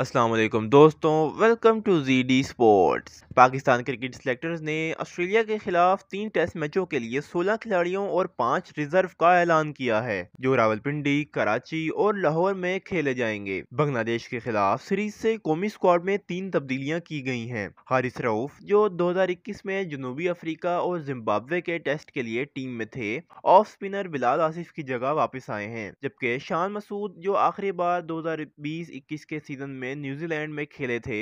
असलम दोस्तों welcome to G D sports Pakistan cricket selectors ने Australia के खिलाफ तीन टेस्ट मैचों के लिए 16 खिलाड़ियों और पाँच रिजर्व का ऐलान किया है जो रावलपिंडी कराची और लाहौर में खेले जाएंगे बांग्लादेश के खिलाफ सीरीज से कौमी स्क्वाड में तीन तब्दीलियां की गई हैं हारिस रऊफ जो इक्कीस में जनूबी अफ्रीका और जिम्बाब्वे के टेस्ट के लिए टीम में थे ऑफ स्पिनर बिलाल आसिफ की जगह वापस आए हैं जबकि शान मसूद जो आखिरी बार दो हजार के सीजन में में न्यूजीलैंड में खेले थे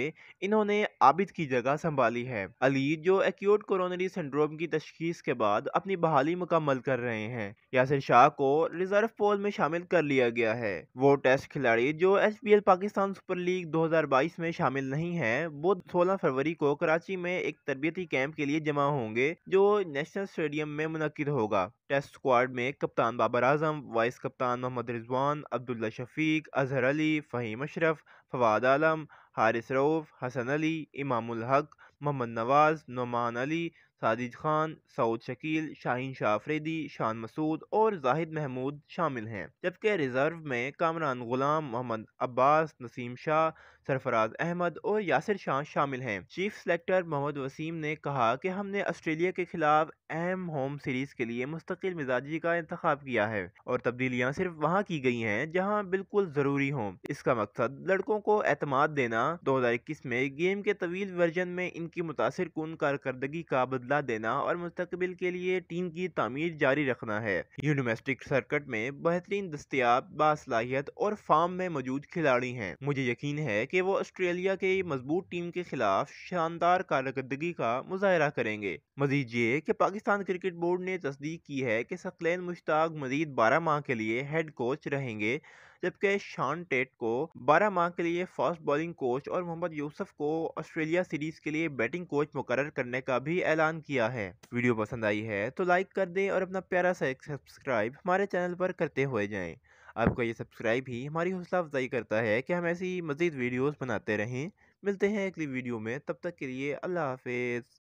इन्होंने आबिद की जगह संभाली है अली जो एक्यूट कोरोनरी सिंड्रोम की तशखीस के बाद अपनी बहाली मुकम्मल कर रहे हैं यासिर शाह को रिजर्व पोल में शामिल कर लिया गया है वो टेस्ट खिलाड़ी जो H P L Pakistan super league दो हजार बाईस में शामिल नहीं है वो सोलह फरवरी को कराची में एक तरबियती कैंप के लिए जमा होंगे जो नेशनल स्टेडियम में मुनद होगा टेस्ट स्क्वाड में कप्तान बाबर आजम वाइस कप्तान मोहम्मद रिजवान अब्दुल्ला शफीक अजहर अली फ़हीम अशरफ फवाद इरशाद आलम हारिस रऊफ़ हसन अली इमामुल हक मोहम्मद नवाज़ नुमान अली साजिद खान सऊद शकील शाहीन अफरीदी शान मसूद और जाहिद महमूद शामिल हैं जबकि रिजर्व में कामरान गुलाम मोहम्मद अब्बास नसीम शाह सरफराज अहमद और यासिर शाह शामिल हैं चीफ सेलेक्टर मोहम्मद वसीम ने कहा कि हमने ऑस्ट्रेलिया के खिलाफ अहम होम सीरीज के लिए मुस्तकिल मिजाजी का इंतखब किया है और तब्दीलियाँ सिर्फ वहाँ की गई हैं जहाँ बिल्कुल ज़रूरी हों इसका मकसद लड़कों को अतमाद देना दो हज़ार इक्कीस में गेम के तवील वर्जन में इनकी मुतासर कन कारदगी का बदला देना और मुस्तबिल के लिए टीम की तमीर जारी रखना है यू डोमेस्टिक सर्कट में बेहतरीन दस्तियाब बासलाहियत और फार्म में मौजूद खिलाड़ी हैं मुझे यकीन है कि वो ऑस्ट्रेलिया के मजबूत टीम के खिलाफ शानदार कारकर्दगी का मुजाहरा करेंगे मजीद ये कि पाकिस्तान क्रिकेट बोर्ड ने तस्दीक की है कि सकलैन मुश्ताक मजीद बारह माह के लिए हेड कोच रहेंगे जबकि शान टेट को बारह माह के लिए फास्ट बॉलिंग कोच और मोहम्मद यूसुफ को ऑस्ट्रेलिया सीरीज के लिए बैटिंग कोच मुकर करने का भी ऐलान किया है वीडियो पसंद आई है तो लाइक कर दें और अपना प्यारा सा एक सब्सक्राइब हमारे चैनल पर करते हुए जाएं आपका ये सब्सक्राइब ही हमारी हौसला अफजाई करता है कि हम ऐसी मज़ीद वीडियोस बनाते रहें मिलते हैं अगली वीडियो में तब तक के लिए अल्लाह हाफिज़